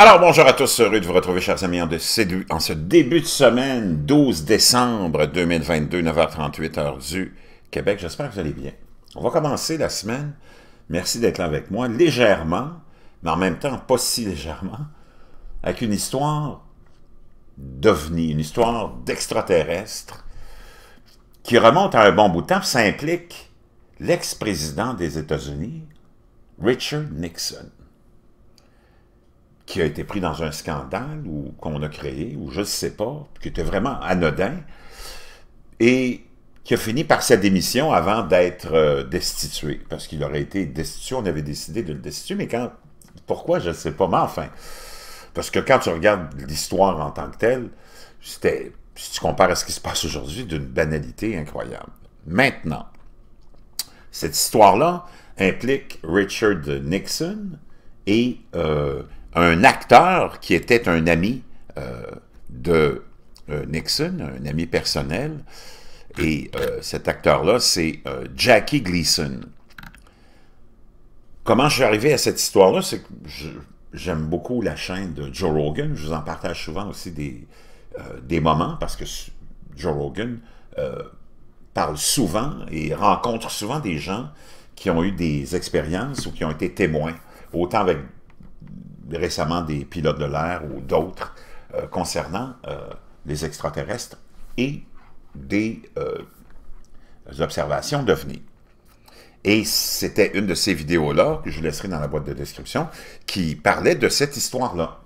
Alors bonjour à tous, heureux de vous retrouver chers amis en, en ce début de semaine, 12 décembre 2022, 9h38 heure du Québec. J'espère que vous allez bien. On va commencer la semaine, merci d'être là avec moi, légèrement, mais en même temps pas si légèrement, avec une histoire d'OVNI, une histoire d'extraterrestre qui remonte à un bon bout de temps, ça implique l'ex-président des États-Unis, Richard Nixon qui a été pris dans un scandale ou qu'on a créé, ou je ne sais pas, qui était vraiment anodin, et qui a fini par sa démission avant d'être euh, destitué, parce qu'il aurait été destitué, on avait décidé de le destituer, mais quand, pourquoi, je ne sais pas, mais enfin, parce que quand tu regardes l'histoire en tant que telle, c'était, si tu compares à ce qui se passe aujourd'hui, d'une banalité incroyable. Maintenant, cette histoire-là implique Richard Nixon et euh, un acteur qui était un ami euh, de euh, Nixon, un ami personnel, et euh, cet acteur-là, c'est Jackie Gleason. Comment je suis arrivé à cette histoire-là, c'est que j'aime beaucoup la chaîne de Joe Rogan, je vous en partage souvent aussi des, des moments, parce que Joe Rogan parle souvent et rencontre souvent des gens qui ont eu des expériences ou qui ont été témoins, autant avec récemment des pilotes de l'air ou d'autres euh, concernant euh, les extraterrestres et des euh, observations d'OVNI. Et c'était une de ces vidéos-là, que je laisserai dans la boîte de description, qui parlait de cette histoire-là.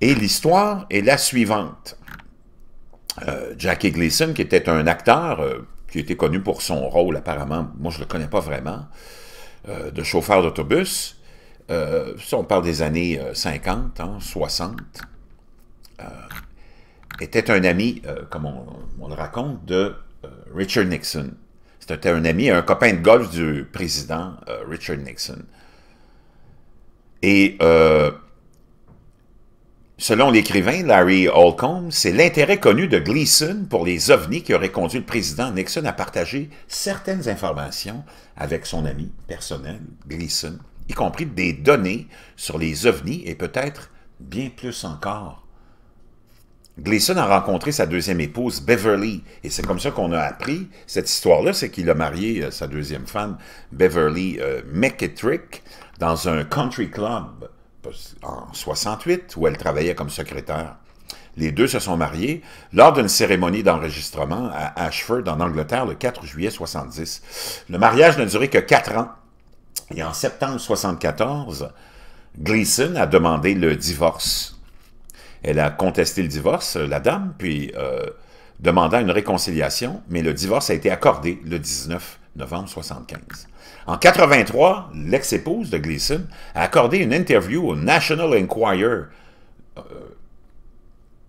Et l'histoire est la suivante. Jackie Gleason, qui était un acteur qui était connu pour son rôle apparemment, moi je ne le connais pas vraiment, de chauffeur d'autobus, si euh, on parle des années 50, euh, 60, hein, euh, était un ami, comme on, le raconte, de Richard Nixon. C'était un ami, un copain de golf du président Richard Nixon. Et Selon l'écrivain Larry Holcomb, c'est l'intérêt connu de Gleason pour les ovnis qui aurait conduit le président Nixon à partager certaines informations avec son ami personnel, Gleason y compris des données sur les ovnis et peut-être bien plus encore. Gleason a rencontré sa deuxième épouse, Beverly, et c'est comme ça qu'on a appris cette histoire-là, c'est qu'il a marié euh, sa deuxième femme, Beverly euh, McEtrick, dans un country club en 68, où elle travaillait comme secrétaire. Les deux se sont mariés lors d'une cérémonie d'enregistrement à Ashford, en Angleterre, le 4 juillet 70. Le mariage ne duré que quatre ans, et en septembre 1974, Gleason a demandé le divorce. Elle a contesté le divorce, euh, la dame, puis euh, demanda demandant une réconciliation, mais le divorce a été accordé le 19 novembre 1975. En 1983, l'ex-épouse de Gleason a accordé une interview au National Enquirer. Euh,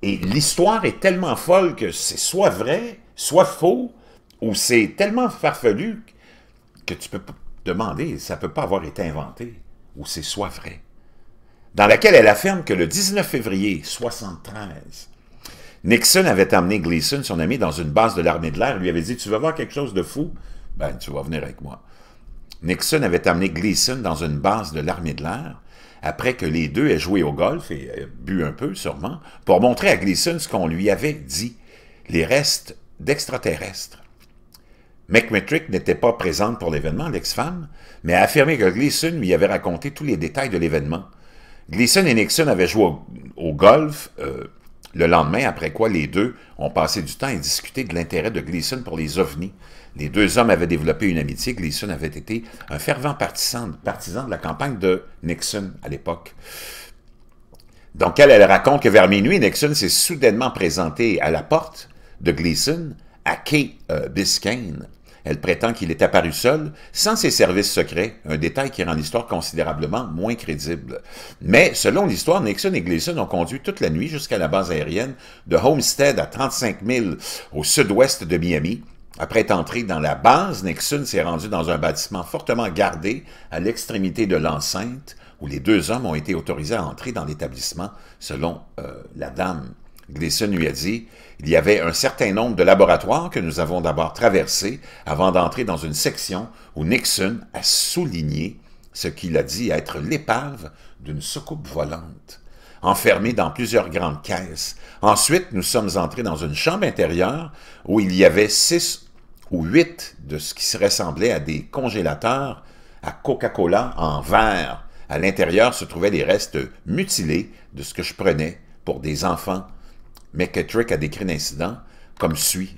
et l'histoire est tellement folle que c'est soit vrai, soit faux, ou c'est tellement farfelu que tu peux Demandez, ça ne peut pas avoir été inventé, ou c'est soit vrai. Dans laquelle elle affirme que le 19 février 1973, Nixon avait amené Gleason, son ami, dans une base de l'armée de l'air, lui avait dit « Tu vas voir quelque chose de fou? Ben, tu vas venir avec moi. » Nixon avait amené Gleason dans une base de l'armée de l'air, après que les deux aient joué au golf et euh, bu un peu, sûrement, pour montrer à Gleason ce qu'on lui avait dit, les restes d'extraterrestres. McMetrick n'était pas présente pour l'événement, l'ex-femme, mais a affirmé que Gleason lui avait raconté tous les détails de l'événement. Gleason et Nixon avaient joué au, golf euh, le lendemain, après quoi les deux ont passé du temps à discuter de l'intérêt de Gleason pour les ovnis. Les deux hommes avaient développé une amitié. Gleason avait été un fervent partisan, de la campagne de Nixon à l'époque. Donc, elle, elle raconte que vers minuit, Nixon s'est soudainement présenté à la porte de Gleason, à Key euh, Biscayne, elle prétend qu'il est apparu seul, sans ses services secrets, un détail qui rend l'histoire considérablement moins crédible. Mais, selon l'histoire, Nixon et Gleason ont conduit toute la nuit jusqu'à la base aérienne de Homestead à 35 000 au sud-ouest de Miami, après être entré dans la base, Nixon s'est rendu dans un bâtiment fortement gardé à l'extrémité de l'enceinte où les deux hommes ont été autorisés à entrer dans l'établissement selon euh, la dame Gleason lui a dit Il y avait un certain nombre de laboratoires que nous avons d'abord traversés avant d'entrer dans une section où Nixon a souligné ce qu'il a dit être l'épave d'une soucoupe volante, enfermée dans plusieurs grandes caisses. Ensuite, nous sommes entrés dans une chambre intérieure où il y avait six ou huit de ce qui se ressemblait à des congélateurs à Coca-Cola en verre. À l'intérieur se trouvaient les restes mutilés de ce que je prenais pour des enfants Trick a décrit l'incident comme suit.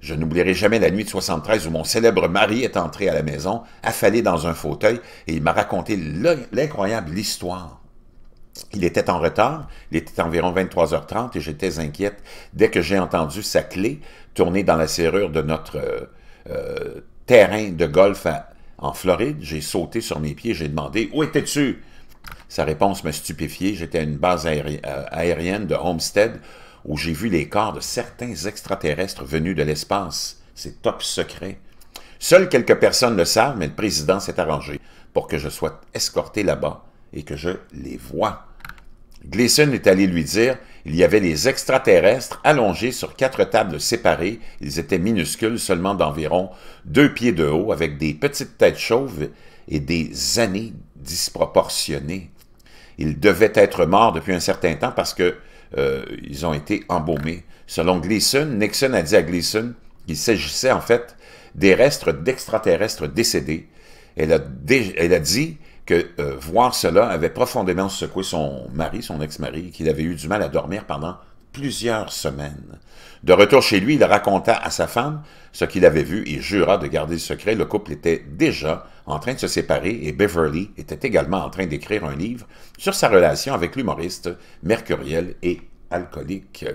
Je n'oublierai jamais la nuit de 73 où mon célèbre mari est entré à la maison, affalé dans un fauteuil, et il m'a raconté l'incroyable histoire. Il était en retard, il était environ 23h30 et j'étais inquiète dès que j'ai entendu sa clé tourner dans la serrure de notre euh, terrain de golf en Floride. J'ai sauté sur mes pieds, j'ai demandé « Où étais-tu » Sa réponse m'a stupéfié, j'étais à une base euh, aérienne de Homestead où j'ai vu les corps de certains extraterrestres venus de l'espace. C'est top secret. Seules quelques personnes le savent, mais le président s'est arrangé pour que je sois escorté là-bas et que je les vois. Gleason est allé lui dire il y avait des extraterrestres allongés sur quatre tables séparées. Ils étaient minuscules, seulement d'environ deux pieds de haut, avec des petites têtes chauves et des années disproportionnées. Ils devaient être morts depuis un certain temps parce que euh, ils ont été embaumés. Selon Gleason, Nixon a dit à Gleason qu'il s'agissait en fait des restes d'extraterrestres décédés. Elle a, dit que euh, voir cela avait profondément secoué son mari, son ex-mari, qu'il avait eu du mal à dormir pendant plusieurs semaines. De retour chez lui, il raconta à sa femme ce qu'il avait vu et jura de garder le secret. Le couple était déjà en train de se séparer et Beverly était également en train d'écrire un livre sur sa relation avec l'humoriste mercuriel et alcoolique.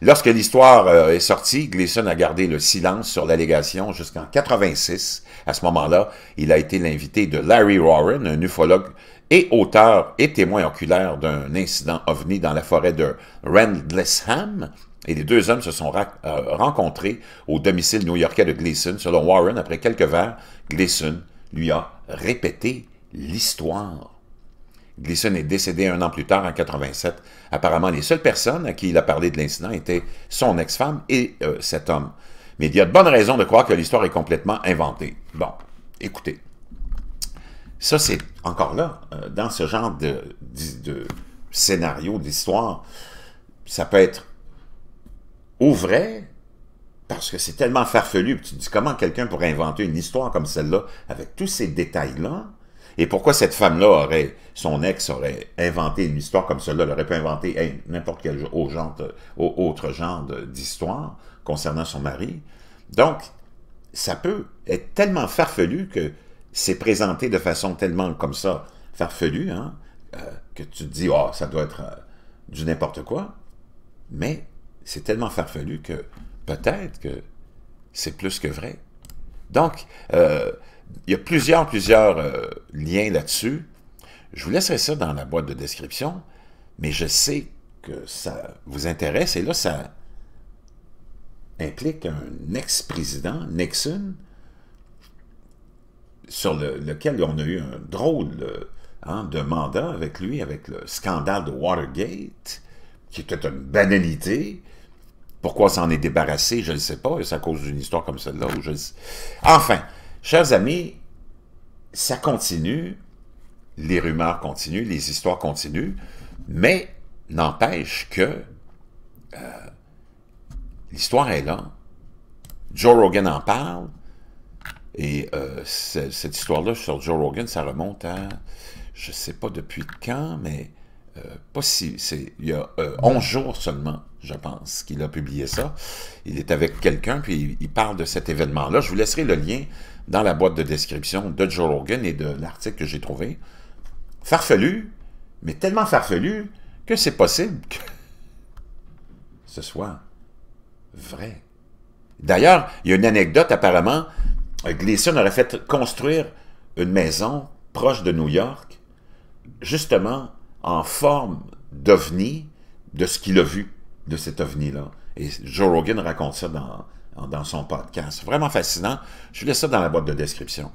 Lorsque l'histoire euh, est sortie, Gleason a gardé le silence sur l'allégation jusqu'en 86. À ce moment-là, il a été l'invité de Larry Warren, un ufologue et auteur et témoin oculaire d'un incident ovni dans la forêt de Rendlesham, et les deux hommes se sont euh, rencontrés au domicile new-yorkais de Gleason. Selon Warren, après quelques verres, Gleason lui a répété l'histoire. Gleason est décédé un an plus tard, en 87. Apparemment, les seules personnes à qui il a parlé de l'incident étaient son ex-femme et euh, cet homme. Mais il y a de bonnes raisons de croire que l'histoire est complètement inventée. Bon, écoutez. Ça, c'est encore là, euh, dans ce genre de, de, scénario d'histoire, ça peut être au vrai, parce que c'est tellement farfelu, tu te dis comment quelqu'un pourrait inventer une histoire comme celle-là, avec tous ces détails-là, et pourquoi cette femme-là aurait, son ex aurait inventé une histoire comme celle-là, elle aurait pu inventer n'importe quel autre genre d'histoire concernant son mari. Donc, ça peut être tellement farfelu que c'est présenté de façon tellement comme ça, farfelu, hein, euh, que tu te dis, oh, ça doit être euh, du n'importe quoi. Mais c'est tellement farfelu que peut-être que c'est plus que vrai. Donc, euh, il y a plusieurs, plusieurs liens là-dessus. Je vous laisserai ça dans la boîte de description, mais je sais que ça vous intéresse. Et là, ça implique un ex-président, Nixon, sur lequel on a eu un drôle euh, hein, de mandat avec lui, avec le scandale de Watergate, qui était une banalité. Pourquoi s'en est débarrassé, je ne sais pas. C'est à cause d'une histoire comme celle-là. Enfin, chers amis, ça continue. Les rumeurs continuent, les histoires continuent. Mais n'empêche que euh, l'histoire est là. Joe Rogan en parle. Et euh, cette histoire-là sur Joe Rogan, ça remonte à, je ne sais pas depuis quand, mais euh, pas il y a 11 euh, jours seulement, je pense, qu'il a publié ça. Il est avec quelqu'un, puis il, il, parle de cet événement-là. Je vous laisserai le lien dans la boîte de description de Joe Rogan et de l'article que j'ai trouvé. Farfelu, mais tellement farfelu que c'est possible que ce soit vrai. D'ailleurs, il y a une anecdote apparemment Gleason aurait fait construire une maison proche de New York, justement en forme d'ovni de ce qu'il a vu de cet ovni-là. Et Joe Rogan raconte ça dans, dans son podcast. Vraiment fascinant. Je vous laisse ça dans la boîte de description.